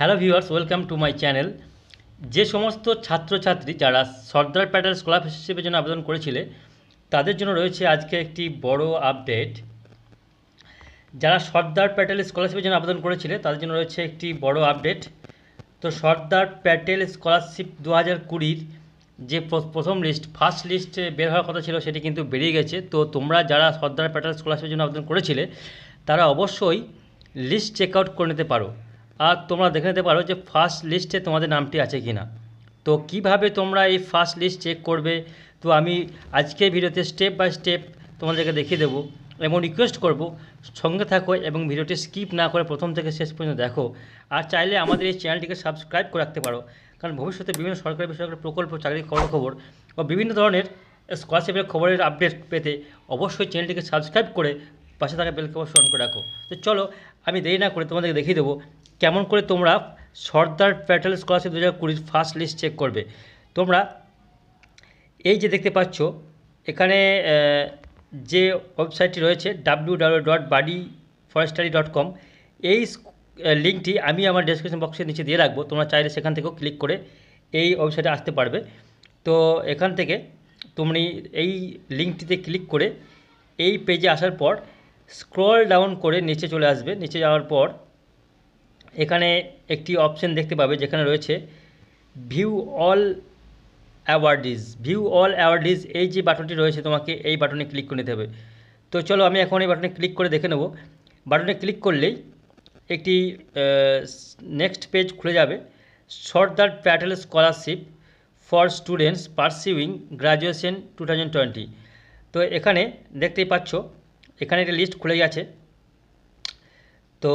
hello viewers welcome to my channel যে সমস্ত ছাত্রছাত্রী যারা সর্দার প্যাটেল স্কলারশিপের জন্য আবেদন করেছিলে তাদের জন্য রয়েছে আজকে একটি বড় আপডেট যারা সর্দার প্যাটেল স্কলারশিপের জন্য আবেদন করেছিলে তাদের জন্য রয়েছে একটি বড় আপডেট তো সর্দার প্যাটেল স্কলারশিপ দু হাজার কুড়ির যে প্রথম লিস্ট ফার্স্ট লিস্ট বের হওয়ার কথা ছিল সেটি কিন্তু বেরিয়ে গেছে তো তোমরা যারা সর্দার প্যাটেল স্কলারশিপের জন্য আবেদন করেছিলে তারা অবশ্যই লিস্ট চেক আউট করে নিতে পারো আর তোমরা দেখে নিতে পারো যে ফার্স্ট লিস্টে তোমাদের নামটি আছে কি না তো কিভাবে তোমরা এই ফার্স্ট লিস্ট চেক করবে তো আমি আজকের ভিডিওতে স্টেপ বাই স্টেপ তোমাদেরকে দেখিয়ে দেবো এবং রিকোয়েস্ট করব সঙ্গে থাকো এবং ভিডিওটি স্কিপ না করে প্রথম থেকে শেষ পর্যন্ত দেখো আর চাইলে আমাদের এই চ্যানেলটিকে সাবস্ক্রাইব করে রাখতে পারো কারণ ভবিষ্যতে বিভিন্ন সরকারি বেসরকারি প্রকল্প চাকরির খবর খবর ও বিভিন্ন ধরনের স্কলারশিপের খবরের আপডেট পেতে অবশ্যই চ্যানেলটিকে সাবস্ক্রাইব করে পাশে থাকা বেলকে খবর অন করে রাখো তো চলো আমি দেরি না করে তোমাদেরকে দেখিয়ে দেবো কেমন করে তোমরা সর্দার প্যাটেল স্কলারশিপ দু হাজার কুড়ির ফার্স্ট লিস্ট চেক করবে তোমরা এই যে দেখতে পাচ্ছ এখানে যে ওয়েবসাইটটি রয়েছে W W dot buddy four study dot com এই লিঙ্কটি আমি আমার ডেসক্রিপশন বক্সের নিচে দিয়ে রাখবো তোমরা চাইলে সেখান থেকেও ক্লিক করে এই ওয়েবসাইটে আসতে পারবে তো এখান থেকে তুমি এই লিঙ্কটিতে ক্লিক করে এই পেজে আসার পর স্ক্রল ডাউন করে নিচে চলে আসবে নিচে যাওয়ার পর এখানে একটি অপশন দেখতে পাবে যেখানে রয়েছে view all awardees view all awardees এই যে বাটনটি রয়েছে তোমাকে এই বাটনে ক্লিক করে নিতে হবে তো চলো আমি এখন এই বাটনে ক্লিক করে দেখে নেব বাটনে ক্লিক করলেই একটি নেক্সট পেজ খুলে যাবে Sardar Patel scholarship for students pursuing graduation two thousand twenty তো এখানে দেখতেই পাচ্ছ এখানে একটা লিস্ট খুলে গেছে তো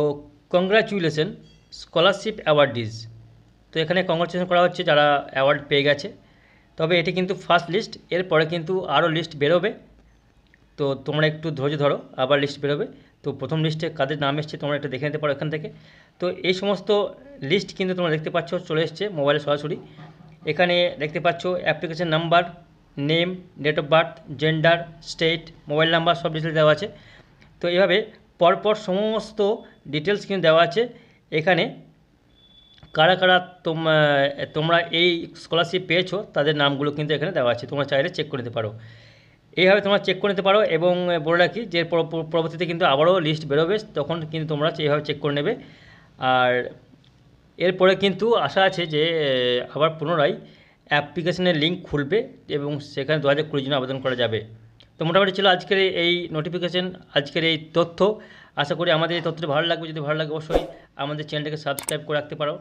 কংগ্রাচুলেশন স্কলারশিপ অ্যাওয়ার্ডিজ তো এখানে কংগ্রেচুলেশন করা হচ্ছে যারা অ্যাওয়ার্ড পেয়ে গেছে তবে এটি কিন্তু ফার্স্ট লিস্ট এরপরে কিন্তু আরও লিস্ট বেরোবে তো তোমরা একটু ধৈর্য ধরো আবার লিস্ট বেরোবে তো প্রথম লিস্টে কাদের নাম এসছে তোমরা একটা দেখে নিতে পারো এখান থেকে তো এই সমস্ত লিস্ট কিন্তু তোমরা দেখতে পাচ্ছ চলে এসছে মোবাইলে সরাসরি এখানে দেখতে পাচ্ছ application number name date of birth gender state mobile number সব ডিটেলস দেওয়া আছে তো এভাবে পরপর সমস্ত ডিটেলস কিন্তু দেওয়া আছে এখানে কারা কারা তোমরা এই স্কলারশিপ পেয়েছো তাদের নামগুলো কিন্তু এখানে দেওয়া আছে তোমরা চাইলে চেক করে নিতে পারো এইভাবে তোমরা চেক করে নিতে পারো এবং বলে রাখি যে পরবর্তীতে কিন্তু আবারও লিস্ট বেরোবে তখন কিন্তু তোমরা এইভাবে চেক করে নেবে আর এরপরে কিন্তু আশা আছে যে আবার পুনরায় অ্যাপ্লিকেশনের লিঙ্ক খুলবে এবং সেখানে দু হাজার কুড়ির জন্য আবেদন করা যাবে তো মোটামুটি ছিল আজকের এই নোটিফিকেশান আজকের এই তথ্য আশা করি আমাদের এই তথ্যটি ভালো লাগবে যদি ভালো লাগে অবশ্যই আমাদের চ্যানেলটাকে সাবস্ক্রাইব করে রাখতে পারো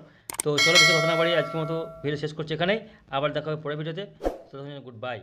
তো চলো বেশি কথা না বাড়িয়ে আজকের মতো ভিডিও শেষ করছি এখানেই আবার দেখা হবে পরের ভিডিওতে গুড বাই